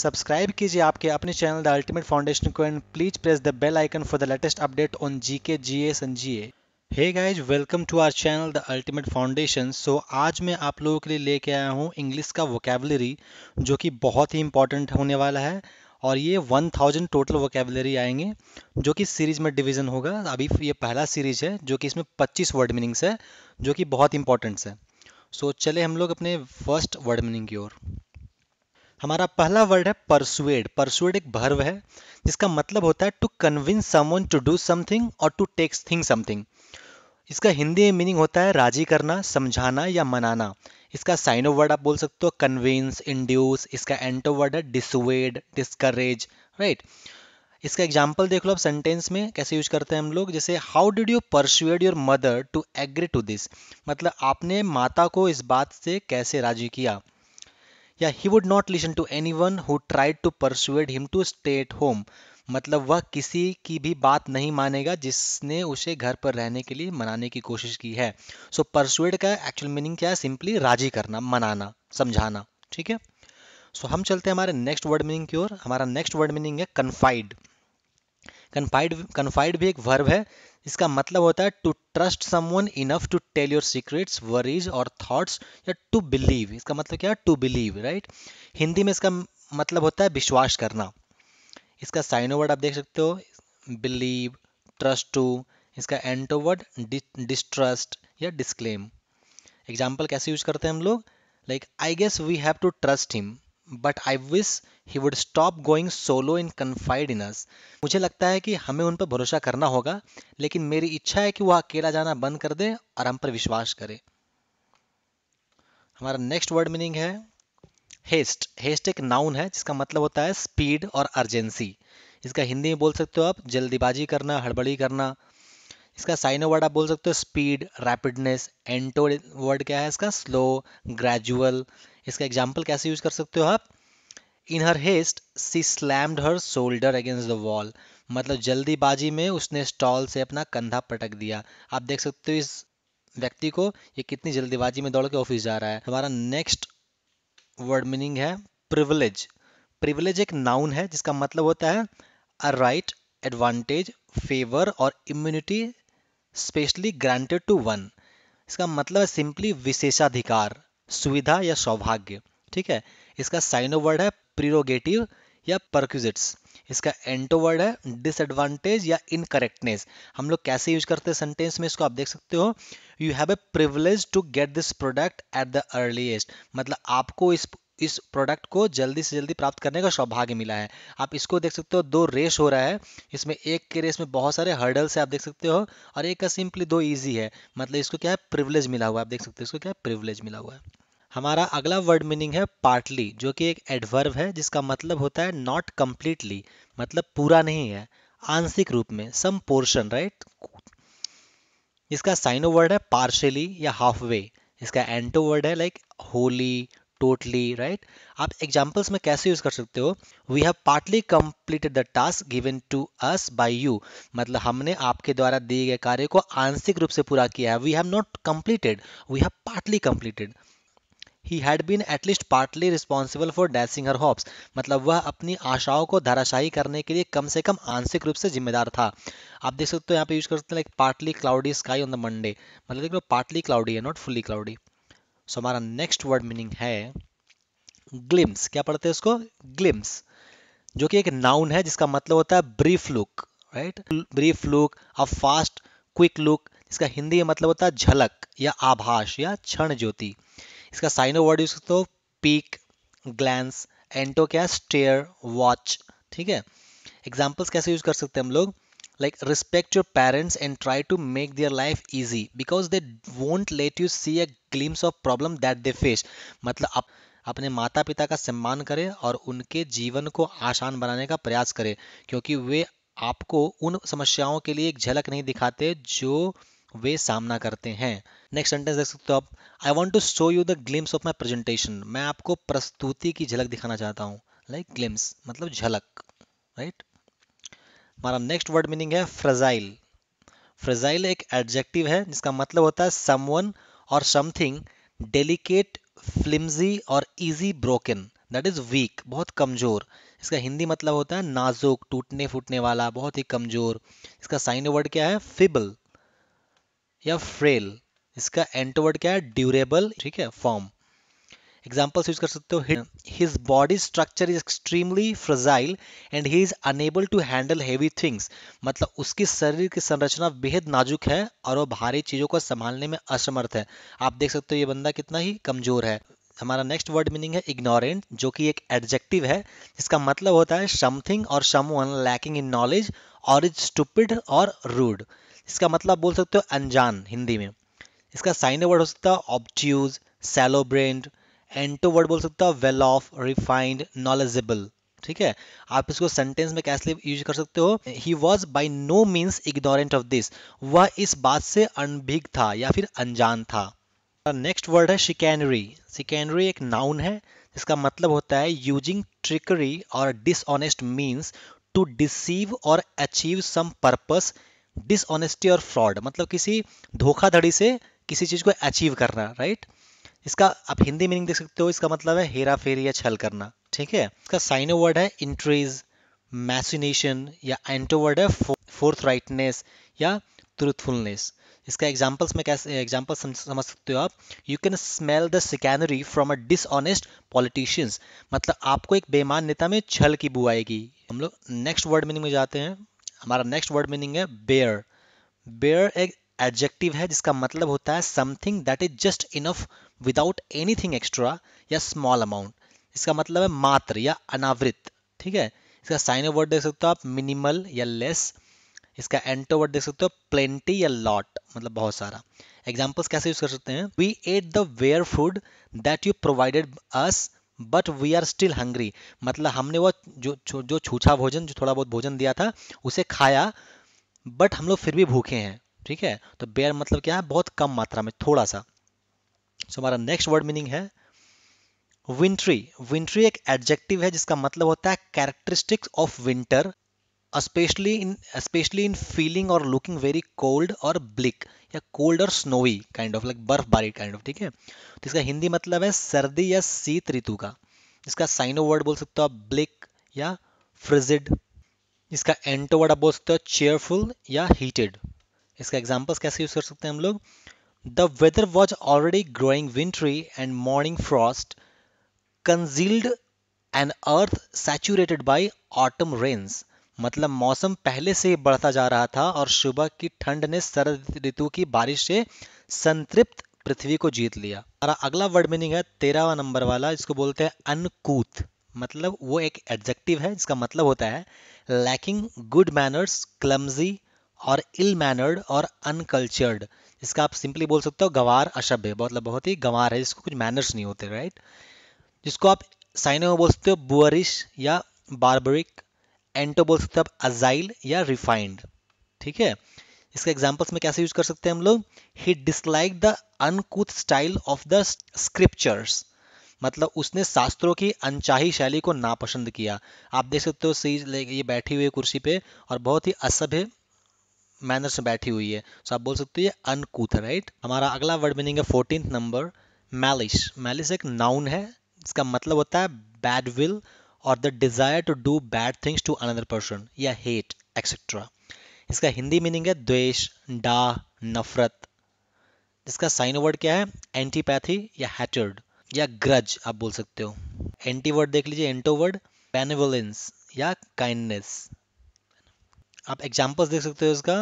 Subscribe कीजिए आपके अपने चैनल द अल्टीमेट फाउंडेशन को and please press the bell icon for the latest update on G GK GS and GA hey guys welcome to our channel the ultimate foundation so आज मैं आप लोगों के लिए लेके आया हूँ इंग्लिश का वोकेबलरी जो कि बहुत ही इंपॉर्टेंट होने वाला है और ये 1000 टोटल वोकेबलरी आएंगे जो कि सीरीज में डिवीजन होगा अभी ये पहला सीरीज है जो कि इसमें 25 वर्ड मीनिंग्स है जो कि बहुत इंपॉर्टेंट्स है सो so, चले हम लोग अपने फर्स्ट वर्ड मीनिंग की ओर हमारा पहला वर्ड है परसुएड परसुएड एक भर्व है जिसका मतलब होता है to convince someone to do something और टू टेक्स थिंग समथिंग इसका हिंदी में मीनिंग होता है राजी करना समझाना या मनाना इसका साइन ऑफ वर्ड आप बोल सकते हो कन्विंस इंड्यूस इसका एंटो वर्ड है डिसुएड डिस्करेज राइट इसका एग्जाम्पल देख लो आप सेंटेंस में कैसे यूज करते हैं हम लोग जैसे how did you persuade your mother to agree to this मतलब आपने माता को इस बात से कैसे राजी किया या he would not listen to anyone who tried to persuade him to stay at home मतलब वह किसी की भी बात नहीं मानेगा जिसने उसे घर पर रहने के लिए मनाने की कोशिश की है सो so, परसुएड का एक्चुअल मीनिंग क्या है सिंपली राजी करना मनाना समझाना ठीक है सो so, हम चलते हैं हमारे नेक्स्ट वर्ड मीनिंग की ओर हमारा नेक्स्ट वर्ड मीनिंग है कन्फाइड कन्फाइड कन्फाइड भी एक वर्ब है इसका मतलब होता है to trust someone enough to tell your secrets worries और थॉट्स या टू बिलीव इसका मतलब क्या है टू बिलीव राइट हिंदी में इसका मतलब होता है विश्वास करना इसका साइनो वर्ड आप देख सकते हो बिलीव ट्रस्ट टू इसका एंटो वर्ड डिस्ट्रस्ट या डिस्क्लेम एग्जाम्पल कैसे यूज करते हैं हम लोग like I guess we have to trust him but I wish he would stop going solo in confide in us मुझे लगता है कि हमें उन पर भरोसा करना होगा लेकिन मेरी इच्छा है कि वह अकेला जाना बंद कर दे और हम पर विश्वास करे हमारा नेक्स्ट वर्ड मीनिंग है हेस्ट हेस्ट एक नाउन है जिसका मतलब होता है स्पीड और अर्जेंसी इसका हिंदी में बोल सकते हो आप जल्दीबाजी करना हड़बड़ी करना इसका साइनो वर्ड आप बोल सकते हो स्पीड रैपिडनेस एंटो वर्ड क्या है इसका स्लो ग्रेजुअल इसका एग्जाम्पल कैसे यूज कर सकते हो आप in her haste she slammed her shoulder against the wall मतलब जल्दीबाजी में उसने स्टॉल से अपना कंधा पटक दिया आप देख सकते हो इस व्यक्ति को ये कितनी जल्दीबाजी में दौड़ के ऑफिस जा रहा है हमारा नेक्स्ट वर्ड मीनिंग है प्रिविलेज प्रिविलेज एक नाउन है जिसका मतलब होता है अ राइट एडवांटेज फेवर और immunity specially granted to one इसका मतलब है सिंपली विशेषाधिकार सुविधा या सौभाग्य ठीक है इसका साइनो वर्ड है प्रिरोगेटिव या परक्यूजिट्स इसका एंटो वर्ड है डिसएडवांटेज या इनकरेक्टनेस हम लोग कैसे यूज करते हैं सेंटेंस में इसको आप देख सकते हो you have a privilege to get this product at the earliest मतलब आपको इस इस प्रोडक्ट को जल्दी से जल्दी प्राप्त करने का सौभाग्य मिला है आप इसको देख सकते हो दो रेस हो रहा है इसमें एक के रेस में बहुत सारे हर्डल्स है आप देख सकते हो और एक का सिंपली दो ईजी है मतलब इसको क्या है प्रिविलेज मिला हुआ है आप देख सकते हो इसको क्या है प्रिविलेज मिला हुआ है हमारा अगला वर्ड मीनिंग है पार्टली जो कि एक एडवर्व है जिसका मतलब होता है नॉट कम्प्लीटली मतलब पूरा नहीं है आंशिक रूप में सम पोर्शन राइट इसका साइनो वर्ड है पार्शली या हाफ वे इसका एंटो वर्ड है लाइक होली टोटली राइट आप एग्जाम्पल्स में कैसे यूज कर सकते हो we have partly completed the task given to us by you मतलब हमने आपके द्वारा दिए गए कार्य को आंशिक रूप से पूरा किया है we have not completed we have partly completed he had been at least partly responsible for dashing her hopes मतलब वह अपनी आशाओं को धराशायी करने के लिए कम से कम आंशिक रूप से जिम्मेदार था आप देख सकते हो यहाँ पे यूज करते हैं like partly cloudy sky on the Monday मतलब देख लो पार्टली क्लाउडी है नॉट फुली क्लाउडी सो हमारा नेक्स्ट वर्ड मीनिंग है ग्लिम्स क्या पढ़ते हैं इसको ग्लिम्स जो कि एक नाउन है जिसका मतलब होता है brief look right brief look a fast quick look इसका हिंदी में मतलब होता है झलक या आभास या क्षण ज्योति इसका साइनो वर्ड यूज करते हो पीक ग्लैंस एंटो क्या स्टेयर वॉच ठीक है एग्जाम्पल्स कैसे यूज कर सकते हैं हम लोग like respect your parents and try to make their life easy because they won't let you see a glimpse of problem that they face मतलब आप अपने माता पिता का सम्मान करें और उनके जीवन को आसान बनाने का प्रयास करें क्योंकि वे आपको उन समस्याओं के लिए एक झलक नहीं दिखाते जो वे सामना करते हैं नेक्स्ट सेंटेंस देख सकते हो आप I want to show you the glimpse of my presentation मैं आपको प्रस्तुति की झलक दिखाना चाहता हूँ लाइक ग्लिम्स मतलब झलक राइट हमारा नेक्स्ट वर्ड मीनिंग है फ्रजाइल फ्रजाइल एक एडजेक्टिव है जिसका मतलब होता है समवन और समथिंग डेलिकेट फ्लिम्जी और easy broken that is weak बहुत कमजोर इसका हिंदी मतलब होता है नाजुक टूटने फूटने वाला बहुत ही कमजोर इसका साइन वर्ड क्या है फिबल या फ्रेल इसका एंटोवर्ड क्या है ड्यूरेबल ठीक है फॉर्म एग्जाम्पल्स यूज कर सकते हो his body structure is extremely fragile and he is unable to handle heavy things मतलब उसकी शरीर की संरचना बेहद नाजुक है और वो भारी चीजों को संभालने में असमर्थ है आप देख सकते हो ये बंदा कितना ही कमजोर है हमारा नेक्स्ट वर्ड मीनिंग है इग्नोरेंट जो कि एक एडजेक्टिव है जिसका मतलब होता है समथिंग और समवन लैकिंग इन नॉलेज और इज स्टूपिड और रूड इसका मतलब बोल सकते हो अनजान हिंदी में इसका साइन वर्ड हो सकता है ऑब्ट्यूज सैलो एंटो वर्ड बोल सकता है वेल ऑफ रिफाइंड नॉलेजेबल ठीक है आप इसको सेंटेंस में कैसे यूज कर सकते हो he was by no means ignorant of this वह इस बात से अनभिग था या फिर अनजान था नेक्स्ट वर्ड है शिकैनरी शिकैनरी एक नाउन है जिसका मतलब होता है यूजिंग ट्रिकरी और डिसऑनेस्ट मीन्स टू डिसीव और अचीव सम पर्पस डिसऑनेस्टी और फ्रॉड मतलब किसी धोखाधड़ी से किसी चीज़ को अचीव करना राइट इसका आप हिंदी मीनिंग देख सकते हो इसका मतलब है हेरा फेरी या छल करना ठीक है इसका साइनो वर्ड है इंट्रीज मैसिनेशन या एंटो वर्ड है फोर्थ राइटनेस या ट्रूथफुलनेस इसका एग्जाम्पल्स में कैसे एग्जाम्पल समझ सकते हो आप you can smell the chicanery from a dishonest politicians मतलब आपको एक बेमान नेता में छल की बुआएगी हम लोग नेक्स्ट वर्ड मीनिंग में जाते हैं हमारा नेक्स्ट वर्ड मीनिंग है बेयर बेयर एक एडजेक्टिव है जिसका मतलब होता है something that is just enough without anything extra या स्मॉल अमाउंट इसका मतलब है मात्र या अनावृत ठीक है इसका साइन वर्ड देख सकते हो आप मिनिमल या लेस इसका एंटो वर्ड देख सकते हो प्लेंटी या लॉट मतलब बहुत सारा एग्जाम्पल्स कैसे यूज कर सकते हैं we ate the bare food that you provided us but we are still hungry मतलब हमने वह जो जो छूछा भोजन जो थोड़ा बहुत भोजन दिया था उसे खाया बट हम लोग फिर भी भूखे हैं ठीक है तो बेयर मतलब क्या है बहुत कम मात्रा में थोड़ा सा सो हमारा नेक्स्ट वर्ड मीनिंग है विंट्री विंट्री एक एडजेक्टिव है जिसका मतलब होता है characteristics of winter especially in especially in feeling or looking very cold or bleak या कोल्ड और स्नोई काइंड ऑफ लाइक बर्फबारी काइंड ऑफ ठीक है तो इसका हिंदी मतलब है सर्दी या शीत ऋतु का इसका साइनो वर्ड बोल सकते हो आप ब्लिक या फ्रिजिड इसका एंटो वर्ड आप बोल सकते हो चेयरफुल या हीटेड इसका एग्जाम्पल्स कैसे यूज कर सकते हैं हम लोग the weather was already growing wintry and morning frost congealed and earth saturated by autumn rains मतलब मौसम पहले से ही बढ़ता जा रहा था और सुबह की ठंड ने शरद ऋतु की बारिश से संतृप्त पृथ्वी को जीत लिया हमारा अगला वर्ड मीनिंग है तेरहवा नंबर वाला इसको बोलते हैं अनकूत मतलब वो एक एडजेक्टिव है जिसका मतलब होता है लैकिंग गुड मैनर्स क्लमजी और इल मैनर्ड और अनकल्चर्ड इसका आप सिंपली बोल सकते हो गवार अशभ्य मतलब बहुत ही गवार है जिसको कुछ मैनर्स नहीं होते राइट जिसको आप साइनो में बोल सकते हो बुअरिश या बार्बरिक एंटो बोल सकते हैं आप अजाइल या रिफाइंड ठीक है इसके एग्जाम्पल्स में कैसे यूज कर सकते हैं हम लोग he dislike the uncouth style of the scriptures मतलब उसने शास्त्रों की अनचाही शैली को नापसंद किया आप देख सकते हो सीज ये बैठी हुई है कुर्सी पे और बहुत ही असभ्य मैनर से बैठी हुई है सो so आप बोल सकते हो ये अनकूथ राइट हमारा अगला वर्ड मीनिंग है फोर्टीन नंबर मैलिश मैलिश एक नाउन है इसका मतलब होता है बैडविल और the desire to do bad things to another person या हेट एक्सेट्रा इसका हिंदी मीनिंग है द्वेष डा नफरत इसका साइन वर्ड क्या है एंटीपैथी या हैटर्ड या ग्रज आप बोल सकते हो एंटी वर्ड देख लीजिए एंटो वर्ड बेनिवलेंस या काइंडनेस आप एग्जाम्पल्स देख सकते हो इसका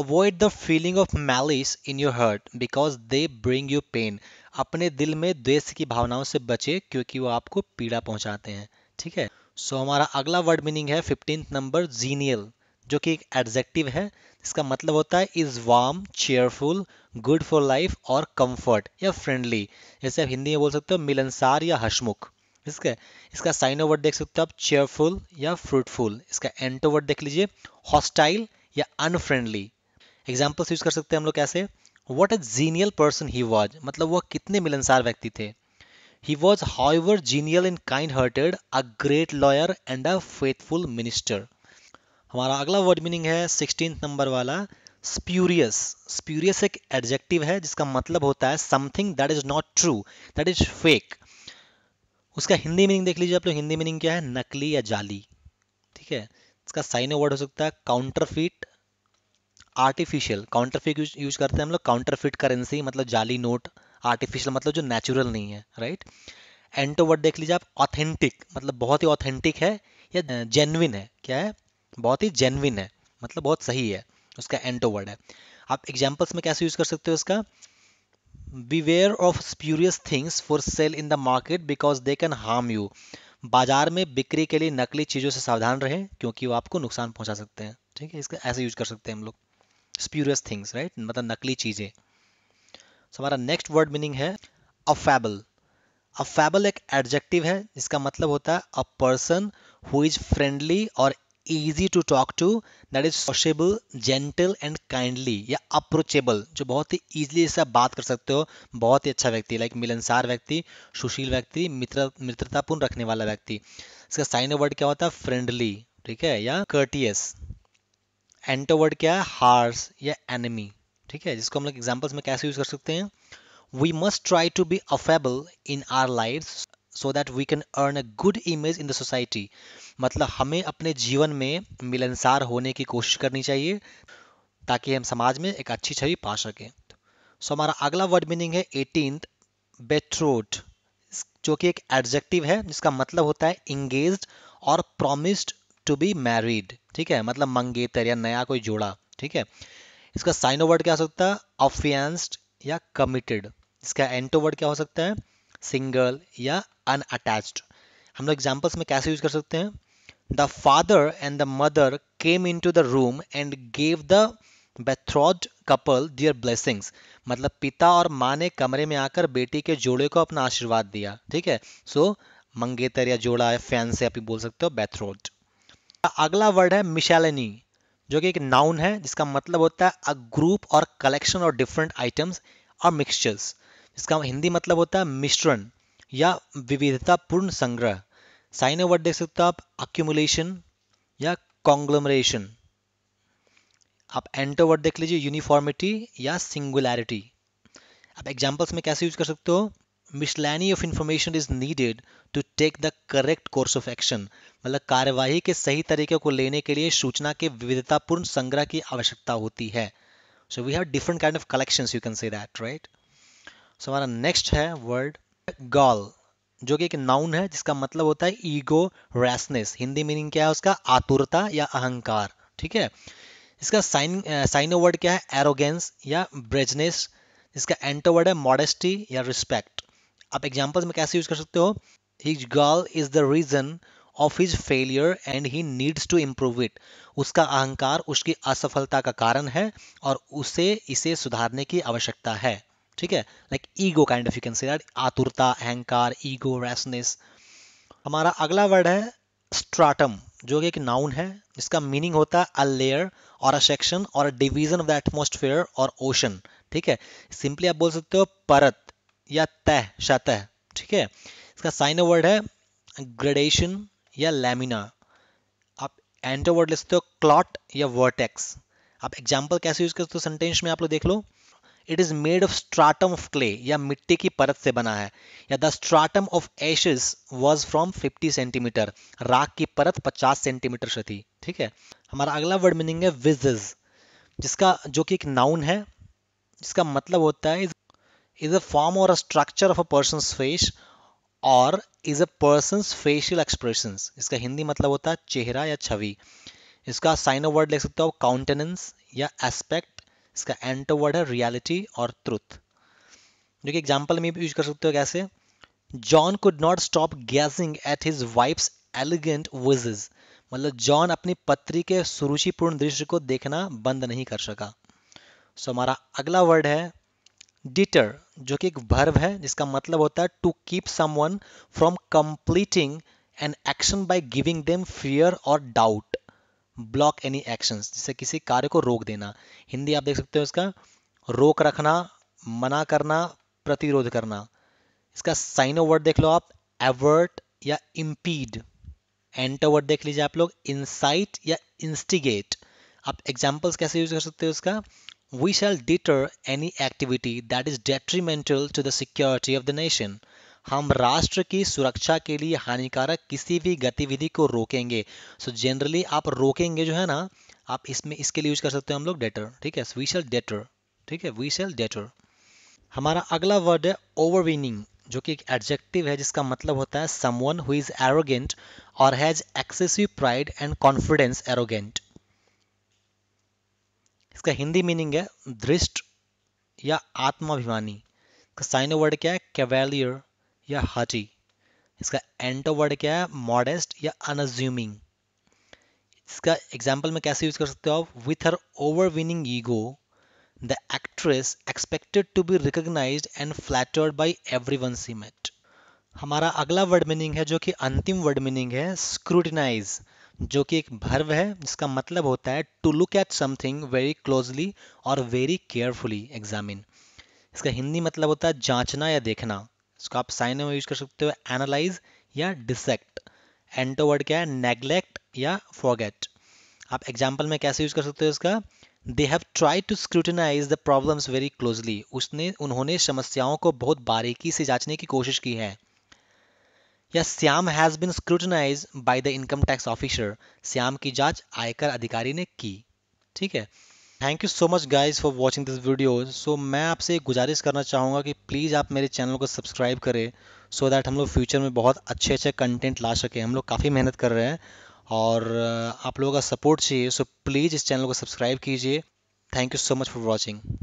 avoid the feeling of malice in your heart because they bring you pain अपने दिल में द्वेष की भावनाओं से बचे क्योंकि वो आपको पीड़ा पहुंचाते हैं ठीक है सो so, हमारा अगला वर्ड मीनिंग है फिफ्टीन नंबर जीनियल जो कि एक एडजेक्टिव है इसका मतलब होता है is warm cheerful good for life और कंफर्ट या फ्रेंडली जैसे आप हिंदी में बोल सकते हो मिलनसार या हशमुख ठीक है इसका साइन वर्ड देख सकते हो आप चेयरफुल या फ्रूटफुल इसका एंटो वर्ड देख लीजिए हॉस्टाइल या अनफ्रेंडली एग्जाम्पल्स यूज कर सकते हैं हम लोग कैसे what a genial person he was मतलब वह कितने मिलनसार व्यक्ति थे He was, however, genial and kind hearted, a great lawyer and a faithful minister. हमारा अगला वर्ड मीनिंग है सिक्सटीन नंबर वाला स्प्यूरियस स्प्यूरियस एक एडजेक्टिव है जिसका मतलब होता है something that is not true that is fake उसका हिंदी मीनिंग देख लीजिए आप लोग हिंदी मीनिंग क्या है नकली या जाली ठीक है इसका साइन वर्ड हो सकता है counterfeit artificial counterfeit use use करते हैं हम लोग काउंटरफिट करेंसी मतलब जाली नोट आर्टिफिशियल मतलब जो नेचुरल नहीं है राइट एंटो वर्ड देख लीजिए आप ऑथेंटिक मतलब बहुत ही ऑथेंटिक है या जेनविन है क्या है बहुत ही जेनविन है मतलब बहुत सही है उसका एंटो वर्ड है आप एग्जाम्पल्स में कैसे यूज कर सकते हो इसका beware of spurious things for sale in the market because they can harm you बाजार में बिक्री के लिए नकली चीज़ों से सावधान रहें क्योंकि वो आपको नुकसान पहुंचा सकते हैं ठीक है इसका ऐसे यूज कर सकते हैं हम लोग स्प्यूरियस थिंग्स राइट मतलब नकली चीज़ें हमारा नेक्स्ट वर्ड मीनिंग है अफेबल अफेबल एक एडजेक्टिव है जिसका मतलब होता है a person who is friendly और easy to talk to that is sociable gentle and kindly या अप्रोचेबल जो बहुत ही ईजिली से आप बात कर सकते हो बहुत ही अच्छा व्यक्ति लाइक मिलनसार व्यक्ति सुशील व्यक्ति मित्र मित्रतापूर्ण रखने वाला व्यक्ति इसका साइन वर्ड क्या होता है फ्रेंडली ठीक है या कर्टियस एंटो वर्ड क्या है हार्स या एनिमी ठीक है जिसको हम लोग एग्जाम्पल्स में कैसे यूज कर सकते हैं we must try to be affable in our life so that we can earn a good image in the society मतलब हमें अपने जीवन में मिलनसार होने की कोशिश करनी चाहिए ताकि हम समाज में एक अच्छी छवि पा सकें सो हमारा अगला वर्ड मीनिंग है एटीन बेथ्रोट जो कि एक एडजेक्टिव है जिसका मतलब होता है इंगेज और प्रोमिस्ड टू बी मैरिड ठीक है मतलब मंगेतर या नया कोई जोड़ा ठीक है इसका साइनो वर्ड क्या हो सकता है अफियांस्ड या कमिटेड इसका एंटो वर्ड क्या हो सकता है सिंगल या अनअटैच्ड हम लोग एग्जाम्पल्स में कैसे यूज कर सकते हैं the father and the mother came in to the room and gave the betrothed couple their blessings मतलब पिता और माँ ने कमरे में आकर बेटी के जोड़े को अपना आशीर्वाद दिया ठीक है सो so, मंगेतर या जोड़ा या फैन से आप बोल सकते हो बेथ्रोज अगला वर्ड है मिशेलनी जो कि एक नाउन है जिसका मतलब होता है अ ग्रुप और कलेक्शन और डिफरेंट आइटम्स और मिक्सचर्स इसका हिंदी मतलब होता है मिश्रण या विविधतापूर्ण संग्रह साइन वर्ड देख सकते हो आप अक्यूमुलेशन या कॉन्ग्लोमरेशन आप एंटो वर्ड देख लीजिए यूनिफॉर्मिटी या सिंगुलैरिटी आप एग्जाम्पल्स में कैसे यूज कर सकते हो miscellany of information is needed to take the correct course of action मतलब कार्यवाही के सही तरीके को लेने के लिए सूचना के विविधतापूर्ण संग्रह की आवश्यकता होती है so we have different kind of collections you can say that right so हमारा नेक्स्ट है वर्ड गॉल जो कि एक नाउन है जिसका मतलब होता है ईगो रैसनेस हिंदी मीनिंग क्या है उसका आतुरता या अहंकार ठीक है इसका साइन साइनो वर्ड क्या है एरोगेंस या ब्रेजनेस इसका एंटो वर्ड है मॉडेस्टी या रिस्पेक्ट आप एग्जाम्पल में कैसे यूज कर सकते हो his girl is the reason of his failure and he needs to improve it उसका अहंकार उसकी असफलता का कारण है और उसे इसे सुधारने की आवश्यकता है ठीक है like ego kind of you can say that आतुरता अहंकार ईगो रैसनेस हमारा अगला वर्ड है स्ट्राटम जो कि एक नाउन है जिसका मीनिंग होता है अ लेयर और अ सेक्शन और a division of the atmosphere और ओशन ठीक है सिंपली आप बोल सकते हो परत या तय शतह ठीक है इसका साइन वर्ड है ग्रेडेशन या लेमिना आप एंटर वर्ड ले सकते हो क्लॉट या वर्टेक्स आप एग्जाम्पल कैसे यूज करते हो सेंटेंस में आप लोग देख लो it is made of stratum of clay या मिट्टी की परत से बना है या the stratum of ashes was from 50 centimetre राख की परत 50 सेंटीमीटर से थी ठीक है हमारा अगला वर्ड मीनिंग है विजेज जिसका जो कि एक नाउन है जिसका मतलब होता है is a form or a structure of a person's face और is a person's facial expression इसका हिंदी मतलब होता है चेहरा या छवि इसका साइनो वर्ड लिख सकते हो काउंटेनेंस या एस्पेक्ट इसका एंटो वर्ड है reality और ट्रुथ जो कि एग्जाम्पल में bhi यूज कर सकते हो कैसे John could not stop gazing at his wife's elegant visages मतलब जॉन अपनी पत्री के सुरुचिपूर्ण दृश्य को देखना बंद नहीं कर सका सो so, हमारा अगला वर्ड है डिटर जो कि एक वर्ब है जिसका मतलब होता है to keep someone from completing an action by giving them fear और डाउट ब्लॉक एनी एक्शन जिससे किसी कार्य को रोक देना हिंदी आप देख सकते हो इसका रोक रखना मना करना प्रतिरोध करना इसका साइन वर्ड देख लो आप एवर्ट या इम्पीड एंटर वर्ड देख लीजिए आप लोग इंसाइट या इंस्टिगेट आप एग्जाम्पल्स कैसे यूज कर सकते हो इसका we shall deter any activity that is detrimental to the security of the nation हम राष्ट्र की सुरक्षा के लिए हानिकारक किसी भी गतिविधि को रोकेंगे सो so जनरली आप रोकेंगे जो है ना आप इसमें इसके लिए यूज कर सकते हो हम लोग डेटर ठीक है वी शेल डेटर ठीक है वी शेल डेटर हमारा अगला वर्ड है ओवरविनिंग जो कि एक एडजेक्टिव है जिसका मतलब होता है समवन हु इज एरोगेंट और has excessive pride and confidence arrogant इसका हिंदी मीनिंग है दृष्ट या आत्माभिमानी इसका साइनो वर्ड क्या है कैवेलियर या हाटी इसका एंटो वर्ड क्या है मॉडेस्ट या अनज्यूमिंग इसका एग्जाम्पल में कैसे यूज कर सकते हो आप with her overweening ego the actress expected to be recognise and flattered by everyone cement हमारा अगला वर्ड मीनिंग है जो कि अंतिम वर्ड मीनिंग है स्क्रूटिनाइज जो कि एक भर्व है जिसका मतलब होता है to look at something very closely और वेरी केयरफुली एग्जामिन इसका हिंदी मतलब होता है जांचना या देखना इसको आप साइन में यूज कर सकते हो एनालाइज या डिसेक्ट एंटो वर्ड क्या है नेग्लेक्ट या फॉरगेट आप एग्जाम्पल में कैसे यूज कर सकते हो इसका they have try to scrutinize the problems very closely उसने उन्होंने समस्याओं को बहुत बारीकी से जांचने की कोशिश की है या Shyam has been scrutinize by the income tax officer Shyam की जांच आयकर अधिकारी ने की ठीक है thank you so much guys for watching this video so मैं आपसे गुजारिश करना चाहूँगा कि प्लीज़ आप मेरे चैनल को सब्सक्राइब करें सो so दैट हम लोग फ्यूचर में बहुत अच्छे अच्छे कंटेंट ला सकें हम लोग काफ़ी मेहनत कर रहे हैं और आप लोगों का सपोर्ट चाहिए सो so प्लीज़ इस चैनल को सब्सक्राइब कीजिए thank you so much for watching